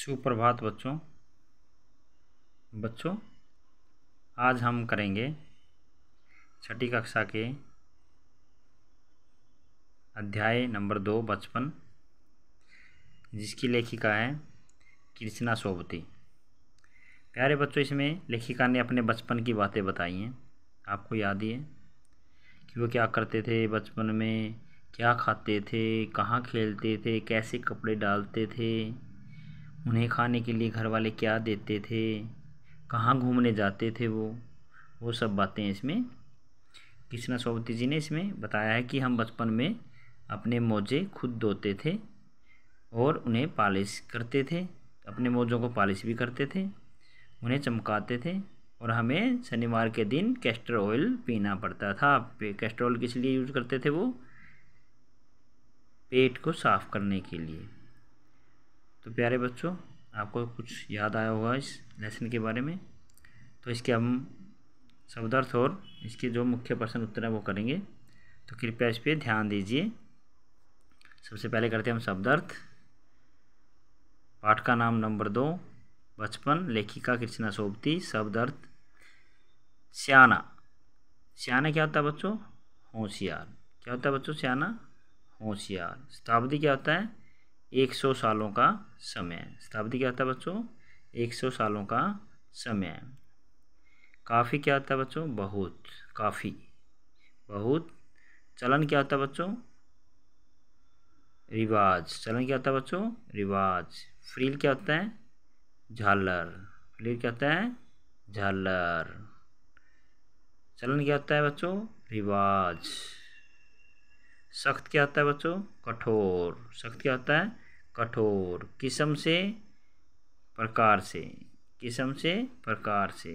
सुप्रभात बच्चों बच्चों आज हम करेंगे छठी कक्षा के अध्याय नंबर दो बचपन जिसकी लेखिका है कृष्णा सोबती प्यारे बच्चों इसमें लेखिका ने अपने बचपन की बातें बताई हैं आपको याद ही है कि वो क्या करते थे बचपन में क्या खाते थे कहाँ खेलते थे कैसे कपड़े डालते थे उन्हें खाने के लिए घर वाले क्या देते थे कहाँ घूमने जाते थे वो वो सब बातें इसमें कृष्णा सोवती जी ने इसमें बताया है कि हम बचपन में अपने मोजे खुद धोते थे और उन्हें पॉलिश करते थे अपने मोजों को पॉलिश भी करते थे उन्हें चमकाते थे और हमें शनिवार के दिन कैस्टर ऑयल पीना पड़ता था कैस्टर ऑयल किस लिए यूज़ करते थे वो पेट को साफ़ करने के लिए तो प्यारे बच्चों आपको कुछ याद आया होगा इस लेसन के बारे में तो इसके हम शब्दार्थ और इसके जो मुख्य प्रश्न उत्तर है वो करेंगे तो कृपया इस पर ध्यान दीजिए सबसे पहले करते हैं हम शब्दार्थ पाठ का नाम नंबर दो बचपन लेखिका कृष्णा सोबती शब्दार्थ सियाना सियाना क्या होता है बच्चों होशियार क्या होता है बच्चों सियाना होशियार शताब्दी क्या होता है एक सौ सालों का समय शताब्दी क्या होता है बच्चों एक सौ सालों का समय काफ़ी क्या होता है बच्चों बहुत काफ़ी बहुत चलन क्या होता है बच्चों रिवाज चलन क्या होता है बच्चों रिवाज फ्रील क्या होता है झालर फ्रील क्या होता है झालर चलन क्या होता है बच्चों रिवाज सख्त क्या होता है बच्चों कठोर सख्त क्या होता है कठोर किस्म से प्रकार से किस्म से प्रकार से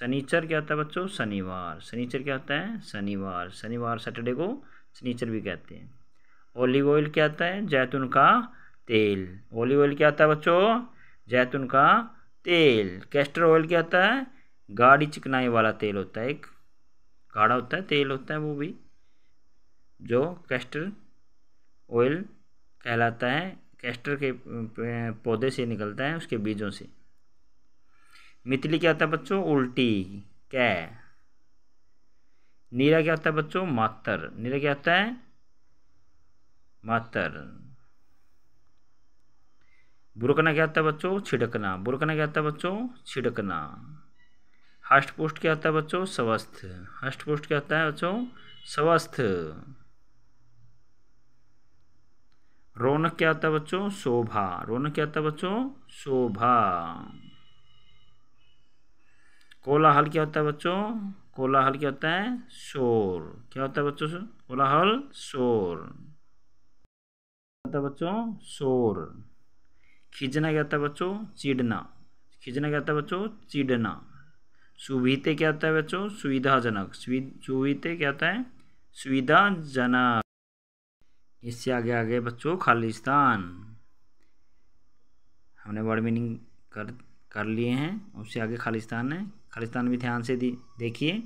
शनिचर क्या होता है बच्चों शनिवार शनिचर क्या होता है शनिवार शनिवार सैटरडे को शनिचर भी कहते हैं ओलिव ऑयल क्या होता है जैतून का तेल ओलिव ऑयल क्या आता है बच्चों जैतून का तेल कैस्टर ऑयल क्या होता है गाढ़ी चिकनाई वाला तेल होता है एक गाढ़ा होता है तेल होता है वो भी जो कैस्टर ऑयल कहलाता है कैस्टर के पौधे से निकलता है उसके बीजों से मितली क्या होता है बच्चों उल्टी कै नीरा क्या होता है बच्चों मातर नीरा क्या होता है मातर बुरकना क्या होता है बच्चों छिड़कना बुरकना क्या होता है बच्चों छिड़कना हष्ट पुष्ट क्या होता है बच्चों स्वस्थ हष्ट पुष्ट क्या होता है बच्चों स्वस्थ रौनक क्या आता है बच्चों शोभा रौनक क्या आता है बच्चों शोभा कोलाहल क्या होता है बच्चों कोलाहल क्या होता है शोर क्या होता है बच्चों कोलाहल शोर होता है बच्चों शोर खींचना क्या होता है बच्चों चिड़ना खींचना क्या होता है बच्चों चिड़ना सुविधे क्या होता है बच्चों सुविधाजनक सुविधे क्या होता है सुविधाजनक इससे आगे आगे बच्चों खालिस्तान हमने वर्ड मीनिंग कर कर लिए हैं उससे आगे खालिस्तान है खालिस्तान भी ध्यान से देखिए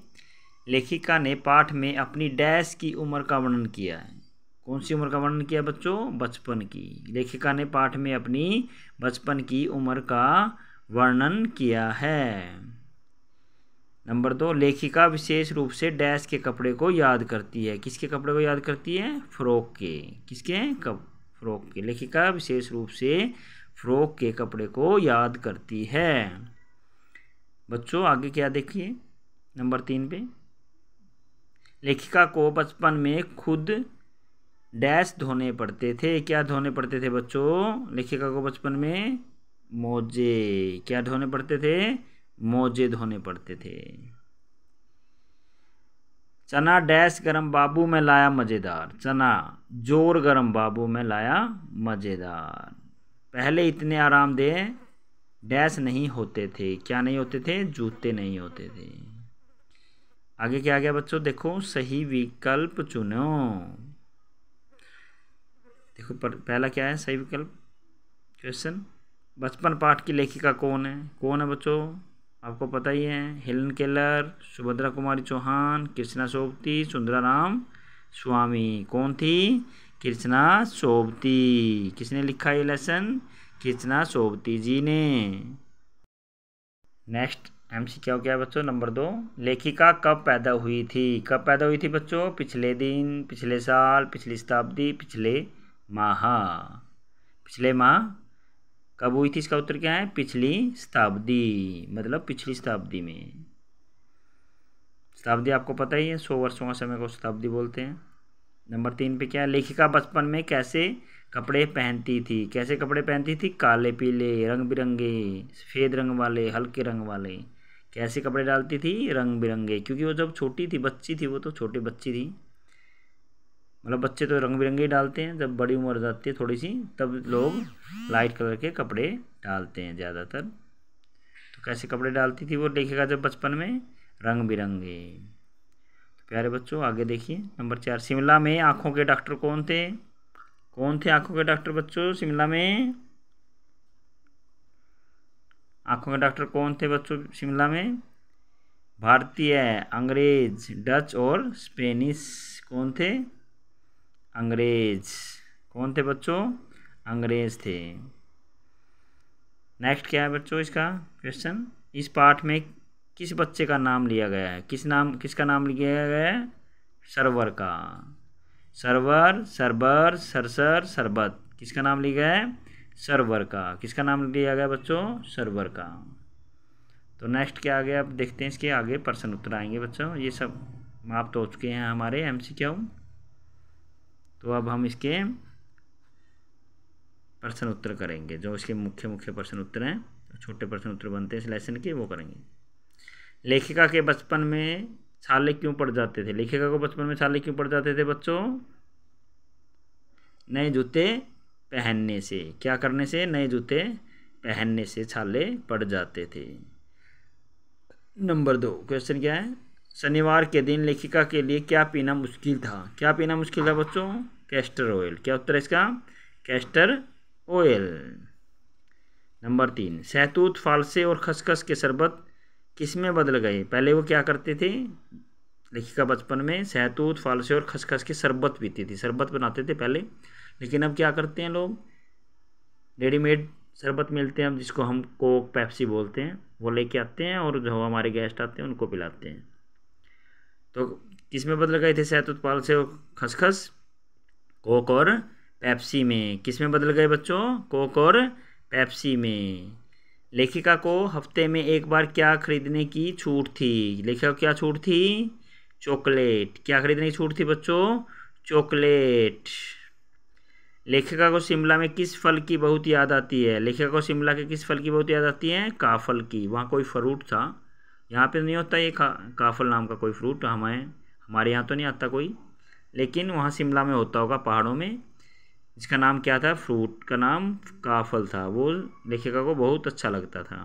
लेखिका ने पाठ में अपनी डैश की उम्र का वर्णन किया है कौन सी उम्र का वर्णन किया बच्चों बचपन की लेखिका ने पाठ में अपनी बचपन की उम्र का वर्णन किया है नंबर दो लेखिका विशेष रूप से डैश के कपड़े को याद करती है किसके कपड़े को याद करती है फ्रॉक के किसके कप फ्रॉक के लेखिका विशेष रूप से फ्रॉक के कपड़े को याद करती है बच्चों आगे क्या देखिए नंबर तीन पे लेखिका को बचपन में खुद डैश धोने पड़ते थे क्या धोने पड़ते थे बच्चों लेखिका को बचपन में मोजे क्या धोने पड़ते थे मोजे धोने पड़ते थे चना डैश गरम बाबू में लाया मज़ेदार चना जोर गरम बाबू में लाया मज़ेदार पहले इतने आरामदेह डैश नहीं होते थे क्या नहीं होते थे जूते नहीं होते थे आगे क्या आ गया बच्चों देखो सही विकल्प चुनो देखो पर पहला क्या है सही विकल्प क्वेश्चन बचपन पाठ की लेखिका कौन है कौन है बच्चों आपको पता ही है हेलन केलर सुभद्रा कुमारी चौहान कृष्णा सोबती सुंदराराम स्वामी कौन थी कृष्णा सोबती किसने लिखा ये लेसन कृष्णा सोबती जी ने नेक्स्ट एम सी क्या हो गया बच्चों नंबर दो लेखिका कब पैदा हुई थी कब पैदा हुई थी बच्चों पिछले दिन पिछले साल पिछली शताब्दी पिछले माह पिछले माह कब हुई थी इसका उत्तर क्या है पिछली शताब्दी मतलब पिछली शताब्दी में शताब्दी आपको पता ही है सौ वर्षों का समय को शताब्दी बोलते हैं नंबर तीन पे क्या है लेखिका बचपन में कैसे कपड़े पहनती थी कैसे कपड़े पहनती थी काले पीले रंग बिरंगे सफ़ेद रंग वाले हल्के रंग वाले कैसे कपड़े डालती थी रंग बिरंगे क्योंकि वो जब छोटी थी बच्ची थी वो तो छोटी बच्ची थी मतलब बच्चे तो रंग बिरंगे डालते हैं जब बड़ी उम्र जाती है थोड़ी सी तब लोग लाइट कलर के कपड़े डालते हैं ज़्यादातर तो कैसे कपड़े डालती थी वो देखेगा जब बचपन में रंग बिरंगे तो प्यारे बच्चों आगे देखिए नंबर चार शिमला में आँखों के डॉक्टर कौन थे कौन थे आँखों के डॉक्टर बच्चों शिमला में आँखों के डॉक्टर कौन थे बच्चों शिमला में भारतीय अंग्रेज डच और स्पेनिश कौन थे अंग्रेज कौन थे बच्चों अंग्रेज थे नेक्स्ट क्या है बच्चों इसका क्वेश्चन इस पाठ में किस बच्चे का नाम लिया गया है किस नाम किसका नाम लिया गया है सरवर का सरवर सरबर सरसर सरबत किसका नाम लिया गया है सरवर का किसका नाम लिया गया बच्चों सरवर का तो नेक्स्ट क्या आ गया अब देखते हैं इसके आगे प्रश्न उत्तर आएंगे बच्चों ये सब समाप्त हो चुके हैं हमारे एम सी क्यों तो अब हम इसके प्रश्न उत्तर करेंगे जो इसके मुख्य मुख्य प्रश्न उत्तर हैं छोटे प्रश्न उत्तर बनते हैं इस लेसन के वो करेंगे लेखिका के बचपन में छाले क्यों पड़ जाते थे लेखिका को बचपन में छाले क्यों पड़ जाते थे बच्चों नए जूते पहनने से क्या करने से नए जूते पहनने से छाले पड़ जाते थे नंबर दो क्वेश्चन क्या है शनिवार के दिन लेखिका के लिए क्या पीना मुश्किल था क्या पीना मुश्किल था बच्चों कैस्टर ऑयल क्या उत्तर है इसका कैस्टर ऑयल नंबर तीन सैतूत फालसे और खसखस के शरबत किस में बदल गए पहले वो क्या करते थे लेखिका बचपन में सैतूत फालसे और खसखस के शरबत पीती थी शरबत बनाते थे पहले लेकिन अब क्या करते हैं लोग रेडीमेड शरबत मिलते हैं अब जिसको हम कोक पैप्सी बोलते हैं वो लेके आते हैं और जो हमारे गेस्ट आते हैं उनको पिलाते हैं तो किस में बदल गए थे शहद उत्पाद से खसखस कोक और पेप्सी में किस में बदल गए बच्चों कोक और पेप्सी में लेखिका को हफ्ते में एक बार क्या खरीदने की छूट थी लेखिका को क्या छूट थी चॉकलेट क्या खरीदने की छूट थी बच्चों चॉकलेट लेखिका को शिमला में किस फल की बहुत याद आती है लेखिका को शिमला के किस फल की बहुत याद आती है काफल की वहाँ कोई फ्रूट था यहाँ पे नहीं होता ये का, काफल नाम का कोई फ्रूट हमारे हमारे यहाँ तो नहीं आता कोई लेकिन वहाँ शिमला में होता होगा पहाड़ों में इसका नाम क्या था फ्रूट का नाम काफल था वो लेखिका को बहुत अच्छा लगता था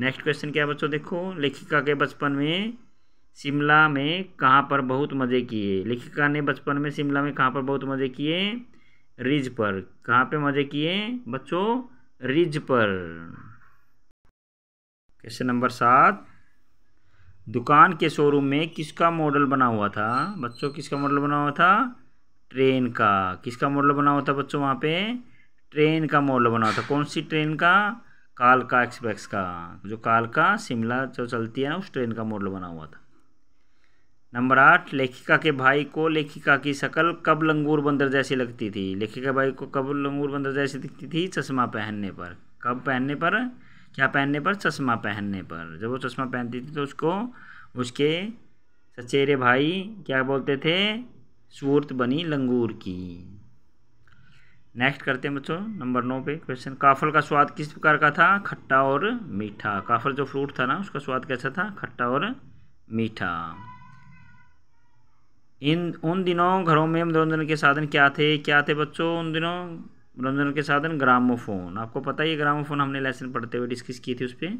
नेक्स्ट क्वेश्चन क्या बच्चों देखो लेखिका के बचपन में शिमला में कहाँ पर बहुत मज़े किए लेखिका ने बचपन में शिमला में कहाँ पर बहुत मज़े किए रिज पर कहाँ पे मज़े किए बच्चों रिज पर क्वेश्चन नंबर सात दुकान के शोरूम में किसका मॉडल बना हुआ था बच्चों किसका मॉडल बना हुआ था ट्रेन का किसका मॉडल बना हुआ था बच्चों वहाँ पे ट्रेन का मॉडल बना हुआ था कौन सी ट्रेन का कालका एक्सप्रेस का जो कालका शिमला जो चलती है ना उस ट्रेन का मॉडल बना हुआ था नंबर आठ लेखिका के भाई को लेखिका की शक्ल कब लंगूर बंदर जैसी लगती थी लेखिका भाई को कब लंगूर बंदर जैसी दिखती थी चश्मा पहनने पर कब पहनने पर क्या पहनने पर चश्मा पहनने पर जब वो चश्मा पहनती थी तो उसको उसके सचेरे भाई क्या बोलते थे सूरत बनी लंगूर की नेक्स्ट करते हैं बच्चों नंबर नौ पे क्वेश्चन काफल का स्वाद किस प्रकार का था खट्टा और मीठा काफल जो फ्रूट था ना उसका स्वाद कैसा था खट्टा और मीठा इन उन दिनों घरों में मनोरंजन के साधन क्या थे क्या थे बच्चों उन दिनों मनोरंजन के साधन ग्रामोफोन आपको पता ही ग्रामोफोन हमने लेसन पढ़ते हुए डिस्कस की थी उस पर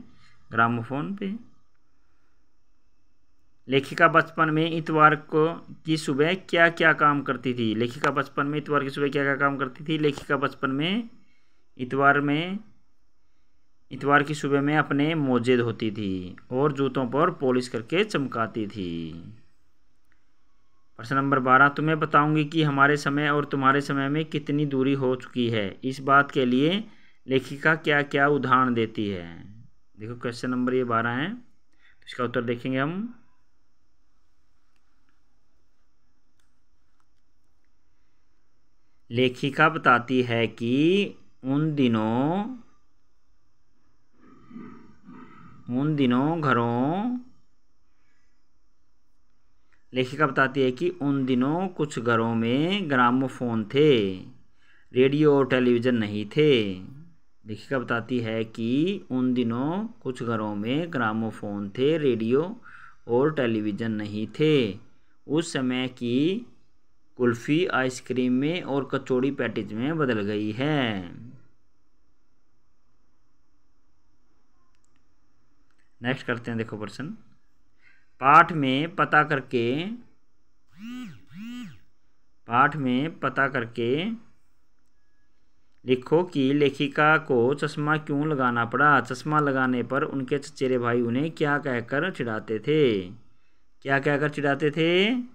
ग्रामोफोन पे लेखिका बचपन में इतवार को की सुबह क्या क्या काम करती थी लेखिका बचपन में इतवार की सुबह क्या क्या काम करती थी लेखिका बचपन में इतवार में इतवार की सुबह में अपने मोजे धोती थी और जूतों पर पॉलिश करके चमकाती थी प्रश्न नंबर बारह तुम्हें बताऊंगी कि हमारे समय और तुम्हारे समय में कितनी दूरी हो चुकी है इस बात के लिए लेखिका क्या क्या उदाहरण देती है देखो क्वेश्चन नंबर ये बारह है तो इसका उत्तर देखेंगे हम लेखिका बताती है कि उन दिनों उन दिनों घरों लेखिका बताती है कि उन दिनों कुछ घरों में ग्रामोफोन थे रेडियो और टेलीविज़न नहीं थे लेखिका बताती है कि उन दिनों कुछ घरों में ग्रामोफोन थे रेडियो और टेलीविज़न नहीं थे उस समय की कुल्फ़ी आइसक्रीम में और कचौड़ी पैटिज में बदल गई है नेक्स्ट करते हैं देखो प्रश्न पाठ में पता करके पाठ में पता करके लिखो कि लेखिका को चश्मा क्यों लगाना पड़ा चश्मा लगाने पर उनके चचेरे भाई उन्हें क्या कहकर चिढ़ाते थे क्या कहकर चिढ़ाते थे